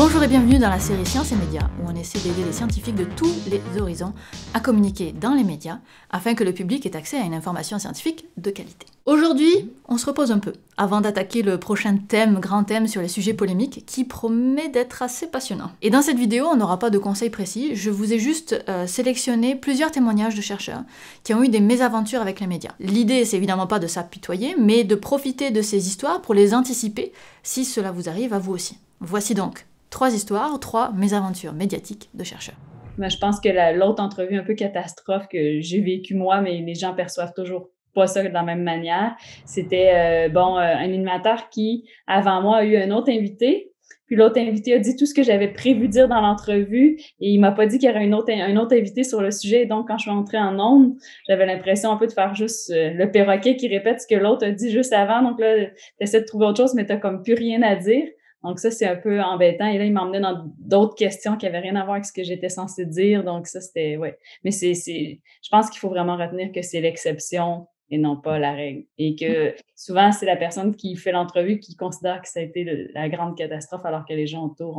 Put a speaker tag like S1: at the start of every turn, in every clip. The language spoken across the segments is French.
S1: Bonjour et bienvenue dans la série Sciences et médias, où on essaie d'aider les scientifiques de tous les horizons à communiquer dans les médias afin que le public ait accès à une information scientifique de qualité. Aujourd'hui, on se repose un peu avant d'attaquer le prochain thème, grand thème sur les sujets polémiques qui promet d'être assez passionnant. Et dans cette vidéo, on n'aura pas de conseils précis, je vous ai juste euh, sélectionné plusieurs témoignages de chercheurs qui ont eu des mésaventures avec les médias. L'idée, c'est évidemment pas de s'apitoyer, mais de profiter de ces histoires pour les anticiper si cela
S2: vous arrive à vous aussi. Voici donc Trois histoires, trois mésaventures médiatiques de chercheurs. Moi, je pense que l'autre entrevue un peu catastrophe que j'ai vécue moi, mais les gens perçoivent toujours pas ça de la même manière, c'était euh, bon, euh, un animateur qui, avant moi, a eu un autre invité. Puis l'autre invité a dit tout ce que j'avais prévu dire dans l'entrevue et il m'a pas dit qu'il y aurait une autre, un autre invité sur le sujet. donc, quand je suis entrée en onde, j'avais l'impression un peu de faire juste euh, le perroquet qui répète ce que l'autre a dit juste avant. Donc là, tu essaies de trouver autre chose, mais tu comme plus rien à dire. Donc ça, c'est un peu embêtant. Et là, il m'emmenait dans d'autres questions qui n'avaient rien à voir avec ce que j'étais censée dire. Donc ça, c'était, ouais. Mais c'est, je pense qu'il faut vraiment retenir que c'est l'exception et non pas la règle. Et que souvent, c'est la personne qui fait l'entrevue qui considère que ça a été la grande catastrophe alors que les gens autour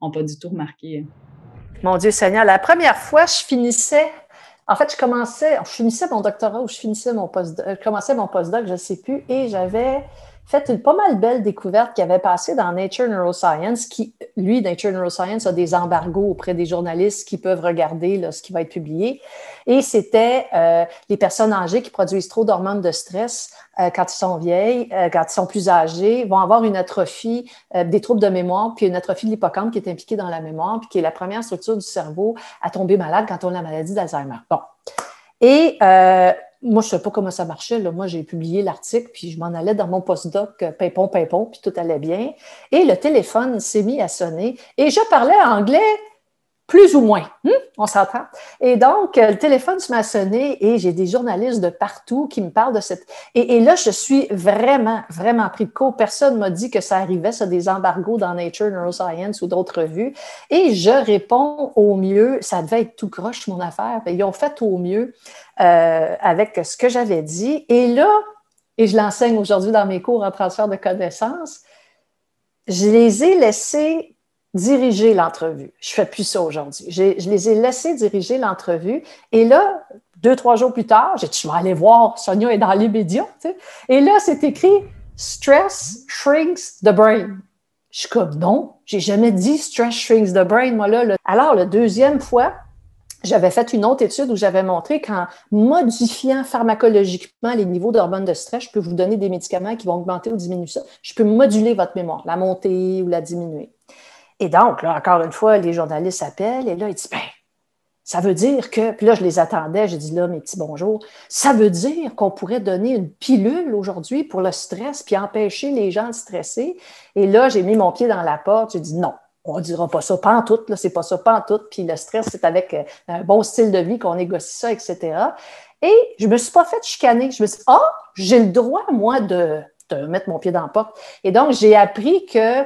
S2: ont, pas du tout remarqué. Mon Dieu Seigneur, la première
S3: fois, je finissais en fait, je commençais, finissais mon doctorat ou je finissais mon je commençais mon postdoc, je ne sais plus, et j'avais fait une pas mal belle découverte qui avait passé dans Nature Neuroscience, qui, lui, Nature Neuroscience a des embargos auprès des journalistes qui peuvent regarder ce qui va être publié. Et c'était euh, les personnes âgées qui produisent trop d'hormones de stress euh, quand ils sont vieilles, euh, quand ils sont plus âgés, vont avoir une atrophie des troubles de mémoire, puis une atrophie de l'hippocampe qui est impliquée dans la mémoire, puis qui est la première structure du cerveau à tomber malade quand on a la maladie d'Alzheimer. Bon. Et moi, je ne sais pas comment ça marchait. Là. Moi, j'ai publié l'article, puis je m'en allais dans mon postdoc, euh, pimpon, pimpon, puis tout allait bien. Et le téléphone s'est mis à sonner. Et je parlais anglais plus ou moins. Hein, on s'entend. Et donc, euh, le téléphone se m'a sonné et j'ai des journalistes de partout qui me parlent de cette. Et, là, je suis vraiment, vraiment pris de court. Personne m'a dit que ça arrivait, ça, des embargos dans Nature, Neuroscience ou d'autres revues. Et je réponds au mieux. Ça devait être tout croche, mon affaire. Ils ont fait au mieux euh, avec ce que j'avais dit. Et là, et je l'enseigne aujourd'hui dans mes cours en transfert de connaissances, je les ai laissés diriger l'entrevue. Je fais plus ça aujourd'hui. Je les ai laissés diriger l'entrevue. Et là, deux, trois jours plus tard, j'ai dit, je vais aller voir, Sonia est dans les médias. Et là, c'est écrit Stress shrinks the brain. Je suis comme, non, j'ai jamais dit stress shrinks the brain, moi Alors, la deuxième fois, j'avais fait une autre étude où j'avais montré qu'en modifiant pharmacologiquement les niveaux d'hormones de stress, je peux vous donner des médicaments qui vont augmenter ou diminuer ça. Je peux moduler votre mémoire, la monter ou la diminuer. Et donc, là, encore une fois, les journalistes s'appellent, et là, ils disent ben, ça veut dire que, puis là, je les attendais, j'ai dit là, mes petits bonjour, ça veut dire qu'on pourrait donner une pilule aujourd'hui pour le stress, puis empêcher les gens de stresser. Et là, j'ai mis mon pied dans la porte, j'ai dit non, on ne dira pas ça pantoute, là, c'est pas ça pantoute, puis le stress, c'est avec euh, un bon style de vie qu'on négocie ça, etc. Et je me suis pas fait chicaner. Je me suis dit, ah, j'ai le droit, moi, de, de mettre mon pied dans la porte. Et donc, j'ai appris que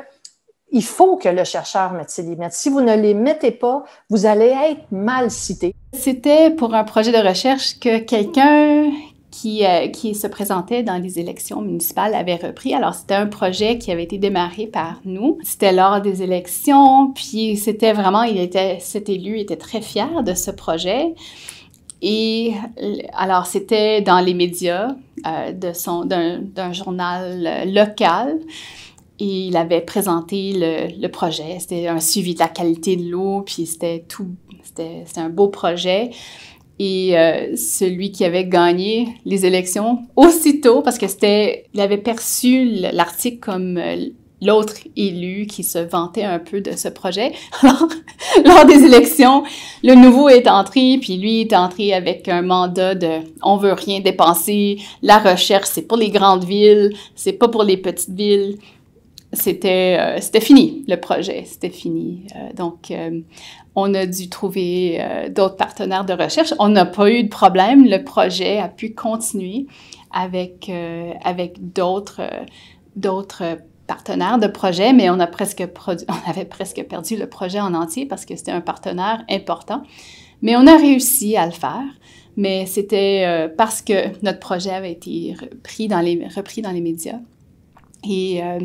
S3: il faut que le chercheur mette ses limites. Si vous ne les mettez pas, vous allez être mal cité. C'était pour un projet de recherche que quelqu'un qui,
S4: euh, qui, se présentait dans les élections municipales avait repris. Alors, c'était un projet qui avait été démarré par nous. C'était lors des élections, puis c'était vraiment, il était, cet élu était très fier de ce projet. Et euh, alors, c'était dans les médias euh, son d'un journal local et il avait présenté le, projet. C'était un suivi de la qualité de l'eau, puis c'était tout, c'était un beau projet. Et euh, celui qui avait gagné les élections aussitôt, parce que c'était, il avait perçu l'article comme euh, l'autre élu qui se vantait un peu de ce projet. lors des élections, le nouveau est entré, puis lui est entré avec un mandat de on veut rien dépenser, la recherche c'est pour les grandes villes, c'est pas pour les petites villes. Euh, c'était fini le projet, c'était fini. Euh, donc, euh, on a dû trouver d'autres partenaires de recherche. On n'a pas eu de problème. Le projet a pu continuer avec, avec d'autres d'autres partenaires de projet, mais on, a presque on avait presque perdu le projet en entier parce que c'était un partenaire important. Mais on a réussi à le faire. Mais c'était parce que notre projet avait été repris dans les, repris dans les médias. Et euh,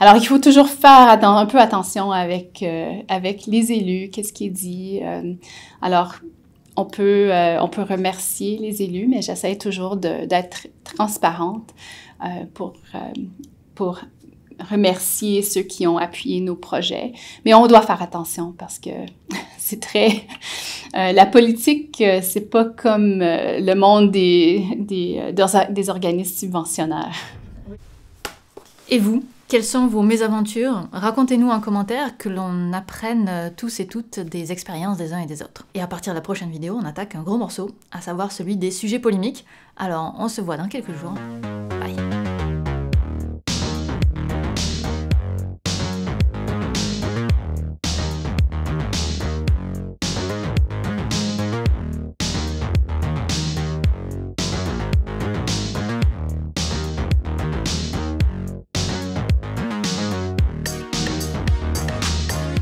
S4: alors, il faut toujours faire un peu attention avec, euh, avec les élus, qu'est-ce qui est dit. Euh. alors, on peut, on peut remercier les élus, mais j'essaie toujours d'être transparente pour, pour remercier ceux qui ont appuyé nos projets. Mais on doit faire attention parce que c'est très... la politique, euh, c'est pas comme le monde des, des, des organismes subventionnaires.
S1: Et vous quelles sont vos mésaventures Racontez-nous en commentaire que l'on apprenne euh, tous et toutes des expériences des uns et des autres. Et à partir de la prochaine vidéo, on attaque un gros morceau, à savoir celui des sujets polémiques. Alors, on se voit dans quelques jours.